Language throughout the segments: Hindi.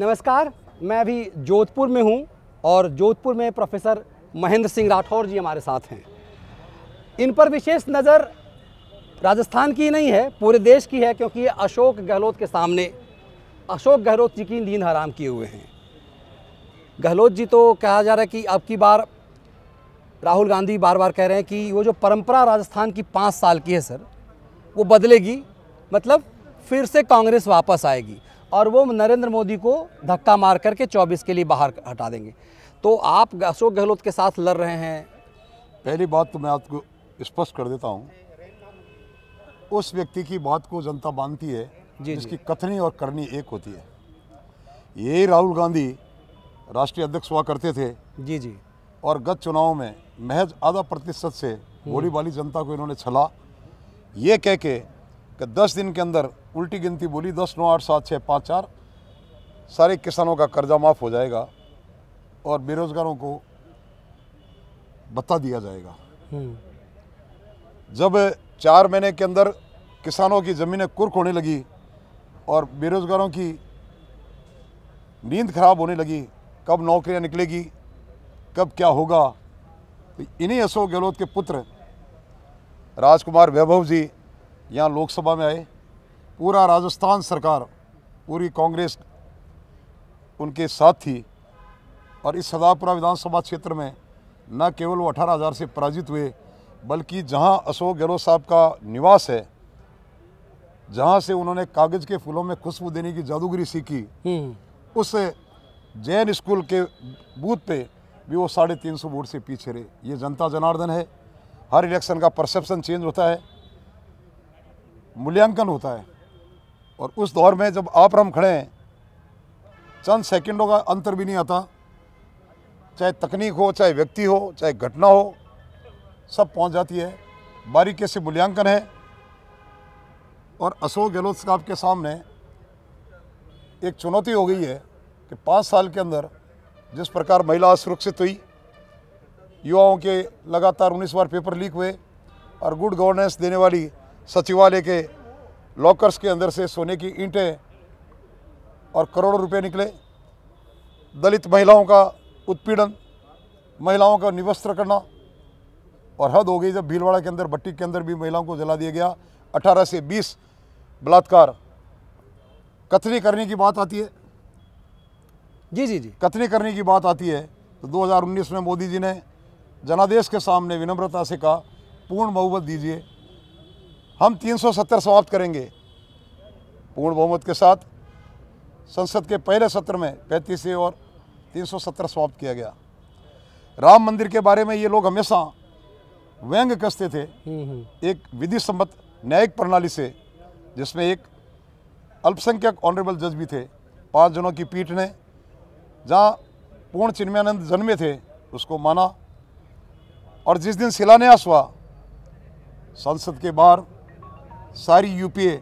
नमस्कार मैं अभी जोधपुर में हूँ और जोधपुर में प्रोफेसर महेंद्र सिंह राठौर जी हमारे साथ हैं इन पर विशेष नज़र राजस्थान की नहीं है पूरे देश की है क्योंकि ये अशोक गहलोत के सामने अशोक गहलोत जी की नींद हराम किए हुए हैं गहलोत जी तो कहा जा रहा है कि अब की बार राहुल गांधी बार बार कह रहे हैं कि वो जो परंपरा राजस्थान की पाँच साल की है सर वो बदलेगी मतलब फिर से कांग्रेस वापस आएगी और वो नरेंद्र मोदी को धक्का मार करके 24 के लिए बाहर हटा देंगे तो आप अशोक गहलोत के साथ लड़ रहे हैं पहली बात तो मैं आपको स्पष्ट कर देता हूँ उस व्यक्ति की बात को जनता मानती है जी जिसकी जी। कथनी और करनी एक होती है ये राहुल गांधी राष्ट्रीय अध्यक्ष हुआ करते थे जी जी और गत चुनाव में महज आधा प्रतिशत से भोली हम्म। वाली जनता को इन्होंने छला ये कह के कि दस दिन के अंदर उल्टी गिनती बोली दस नौ आठ सात छः पाँच चार सारे किसानों का कर्जा माफ़ हो जाएगा और बेरोज़गारों को भत्ता दिया जाएगा हम्म। जब चार महीने के अंदर किसानों की ज़मीनें कुर्क होने लगी और बेरोज़गारों की नींद खराब होने लगी कब नौकरियां निकलेगी कब क्या होगा तो इन्हीं अशोक गहलोत के पुत्र राजकुमार वैभव जी यहाँ लोकसभा में आए पूरा राजस्थान सरकार पूरी कांग्रेस उनके साथ थी और इस सदापुरा विधानसभा क्षेत्र में न केवल वो अठारह हज़ार से पराजित हुए बल्कि जहाँ अशोक गहलोत साहब का निवास है जहाँ से उन्होंने कागज़ के फूलों में खुशबू देने की जादूगरी सीखी हम्म। उस जैन स्कूल के बूथ पे भी वो साढ़े तीन सौ वोट से पीछे रहे ये जनता जनार्दन है हर इलेक्शन का परसेप्शन चेंज होता है मूल्यांकन होता है और उस दौर में जब आप हम खड़े हैं चंद सेकंडों का अंतर भी नहीं आता चाहे तकनीक हो चाहे व्यक्ति हो चाहे घटना हो सब पहुंच जाती है बारीकी से मूल्यांकन है और अशोक गहलोत साहब के सामने एक चुनौती हो गई है कि पाँच साल के अंदर जिस प्रकार महिला असुरक्षित हुई युवाओं के लगातार उन्नीस बार पेपर लीक हुए और गुड गवर्नेंस देने वाली सचिवालय के लॉकर्स के अंदर से सोने की ईंटें और करोड़ों रुपए निकले दलित महिलाओं का उत्पीड़न महिलाओं का निवस्त्र करना और हद हो गई जब भीलवाड़ा के अंदर भट्टी के अंदर भी महिलाओं को जला दिया गया 18 से 20 बलात्कार कथनी करने की बात आती है जी जी जी कथनी करने की बात आती है तो 2019 में मोदी जी ने जनादेश के सामने विनम्रता से कहा पूर्ण बहुमत दीजिए हम 370 समाप्त करेंगे पूर्ण बहुमत के साथ संसद के पहले सत्र में पैंतीसवें और 370 समाप्त किया गया राम मंदिर के बारे में ये लोग हमेशा व्यंग कसते थे हम्म, हम्म। एक विधि सम्मत न्यायिक प्रणाली से जिसमें एक अल्पसंख्यक ऑनरेबल जज भी थे पांच जनों की पीठ ने जहाँ पूर्ण चिन्मयानंद जन्मे थे उसको माना और जिस दिन शिलान्यास हुआ संसद के बाहर सारी यूपीए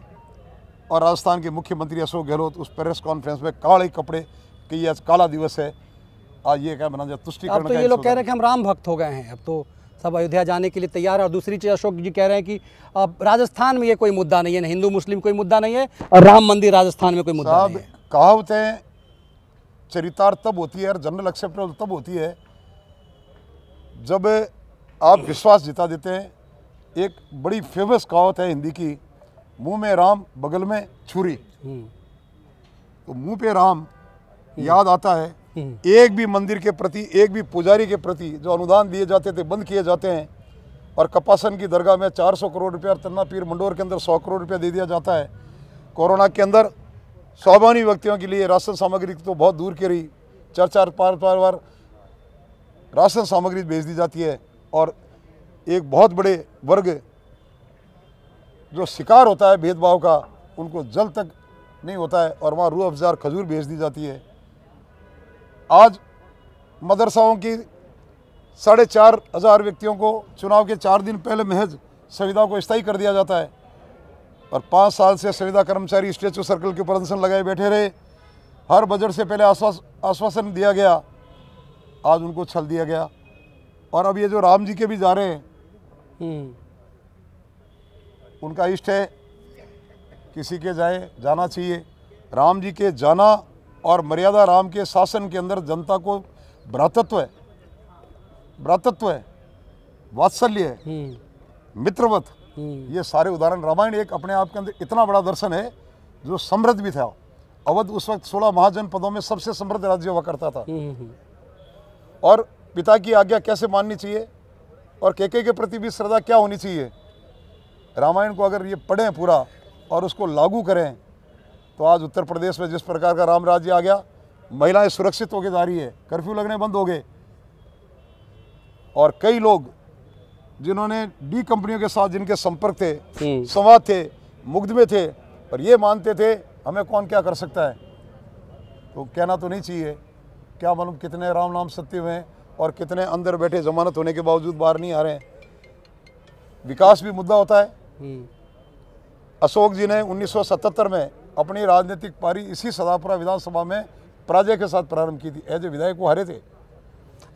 और राजस्थान के मुख्यमंत्री अशोक गहलोत उस प्रेस कॉन्फ्रेंस में काले कपड़े कि आज काला दिवस है आज ये क्या बना तुष्टिकरण तो ये लोग कह रहे हैं कि हम राम भक्त हो गए हैं अब तो सब अयोध्या जाने के लिए तैयार है और दूसरी चीज़ अशोक जी कह रहे हैं कि अब राजस्थान में ये कोई मुद्दा नहीं है हिंदू मुस्लिम कोई मुद्दा नहीं है और राम मंदिर राजस्थान में कोई मुद्दा नहीं है कहावतें चरितार्थ तब होती है और जनरल एक्सेप्टेबल तब होती है जब आप विश्वास जिता देते हैं एक बड़ी फेमस कहावत है हिंदी की मुंह में राम बगल में छुरी हम्म। तो मुंह पे राम हम्म। याद आता है हम्म। एक भी मंदिर के प्रति एक भी पुजारी के प्रति जो अनुदान दिए जाते थे बंद किए जाते हैं और कपासन की दरगाह में 400 करोड़ रुपया और तन्ना पीर मंडोर के अंदर 100 करोड़ रुपया दे दिया जाता है कोरोना के अंदर स्वाभाविक व्यक्तियों के लिए राशन सामग्री तो बहुत दूर की रही चार चार पार पार बार राशन सामग्री भेज दी जाती है और एक बहुत बड़े वर्ग जो शिकार होता है भेदभाव का उनको जल तक नहीं होता है और वहाँ रूह अफजार खजूर भेज दी जाती है आज मदरसाओं की साढ़े चार हज़ार व्यक्तियों को चुनाव के चार दिन पहले महज संविदा को स्थायी कर दिया जाता है और पाँच साल से संविदा कर्मचारी स्टेचू सर्कल के प्रदर्शन लगाए बैठे रहे हर बजट से पहले आश्वास आश्वासन दिया गया आज उनको छल दिया गया और अब ये जो राम जी के भी जा रहे हैं हम्म। उनका इष्ट है किसी के जाए जाना चाहिए राम जी के जाना और मर्यादा राम के शासन के अंदर जनता को भ्रातत्व है भ्रातत्व है वात्सल्य है हम्म। मित्रवत हम्म। ये सारे उदाहरण रामायण एक अपने आप के अंदर इतना बड़ा दर्शन है जो समृद्ध भी था अवध उस वक्त सोलह महाजन पदों में सबसे समृद्ध राज्य हुआ करता था और पिता की आज्ञा कैसे माननी चाहिए और केके के प्रति भी श्रद्धा क्या होनी चाहिए रामायण को अगर ये पढ़ें पूरा और उसको लागू करें तो आज उत्तर प्रदेश में जिस प्रकार का राम राज्य आ गया महिलाएं सुरक्षित होकर जा रही है कर्फ्यू लगने बंद हो गए और कई लोग जिन्होंने डी कंपनियों के साथ जिनके संपर्क थे हम्म। संवाद थे मुकदमे थे और ये मानते थे हमें कौन क्या कर सकता है तो कहना तो नहीं चाहिए क्या मालूम कितने राम नाम सत्य हुए हैं और कितने अंदर बैठे जमानत होने के बावजूद बाहर नहीं आ रहे हैं विकास भी मुद्दा होता है हम्म। अशोक जी ने 1977 में अपनी राजनीतिक पारी इसी सदापुरा विधानसभा में प्राजय के साथ प्रारंभ की थी एज ए विधायक वो हारे थे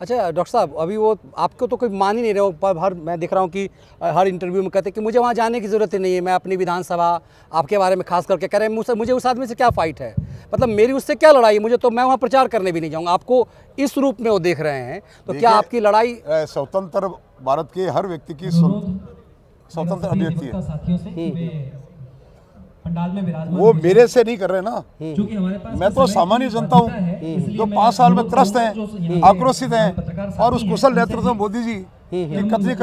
अच्छा डॉक्टर साहब अभी वो आपको तो कोई मान ही नहीं रहे पर हर मैं दिख रहा हूँ कि हर इंटरव्यू में कहते हैं कि मुझे वहाँ जाने की ज़रूरत ही नहीं है मैं अपनी विधानसभा आपके बारे में खास करके कह रहे हैं मुझे मुझे उस आदमी से क्या फ़ाइट है मतलब मेरी उससे क्या लड़ाई है मुझे तो मैं वहाँ प्रचार करने भी नहीं जाऊँगा आपको इस रूप में वो देख रहे हैं तो क्या आपकी लड़ाई स्वतंत्र भारत के हर व्यक्ति की स्वतंत्र अभिव्यक्ति है पंडाल में विराजमान वो मेरे से नहीं कर रहे ना क्योंकि हमारे पास मैं तो सामान्य जनता हूँ जो पाँच साल में त्रस्त है आक्रोशित है और उस कुशल नेतृत्व में मोदी जी हम्म, हम्म, हम्म,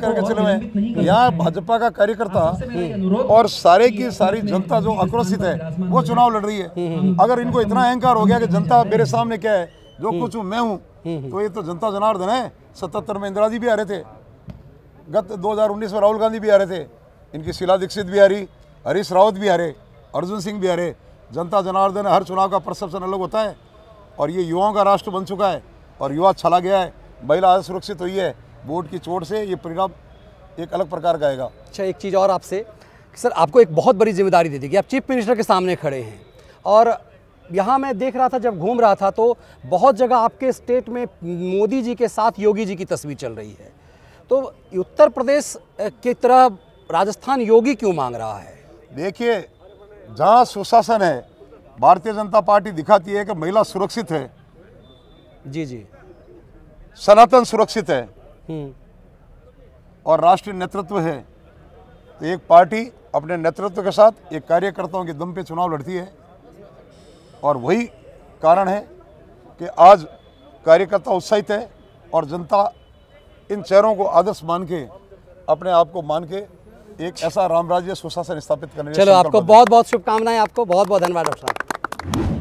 करके चले हुए यहाँ भाजपा का कार्यकर्ता हाँ, और सारे की सारी जनता जो आक्रोशित है वो चुनाव लड़ रही है अगर इनको इतना अहंकार हो गया कि जनता मेरे सामने क्या है जो कुछ मैं हूँ तो ये तो जनता जनार्दन है सतहत्तर में इंदिरा जी भी आ रहे थे गत 2019 में राहुल गांधी भी आ रहे थे इनकी शिला दीक्षित भी आ रही हरीश रावत भी हारे अर्जुन सिंह भी हारे जनता जनार्दन हर चुनाव का परसेप्शन अलग होता है और ये युवाओं का राष्ट्र बन चुका है और युवा छला गया है महिला असुरक्षित हुई है वोट की चोट से ये परिणाम एक अलग प्रकार का आएगा अच्छा एक चीज़ और आपसे सर आपको एक बहुत बड़ी जिम्मेदारी दे दी कि आप चीफ मिनिस्टर के सामने खड़े हैं और यहाँ मैं देख रहा था जब घूम रहा था तो बहुत जगह आपके स्टेट में मोदी जी के साथ योगी जी की तस्वीर चल रही है तो उत्तर प्रदेश की तरह राजस्थान योगी क्यों मांग रहा है देखिए जहाँ सुशासन है भारतीय जनता पार्टी दिखाती है कि महिला सुरक्षित है जी जी सनातन सुरक्षित है हम्म। और राष्ट्रीय नेतृत्व है तो एक पार्टी अपने नेतृत्व के साथ एक कार्यकर्ताओं के दम पे चुनाव लड़ती है और वही कारण है कि आज कार्यकर्ता उत्साहित है और जनता इन चेहरों को आदर्श मान के अपने आप को मान के एक ऐसा राम राज्य सुशासन स्थापित करने चलो आपको बहुत बहुत शुभकामनाएं आपको बहुत बहुत धन्यवाद डॉक्टर साहब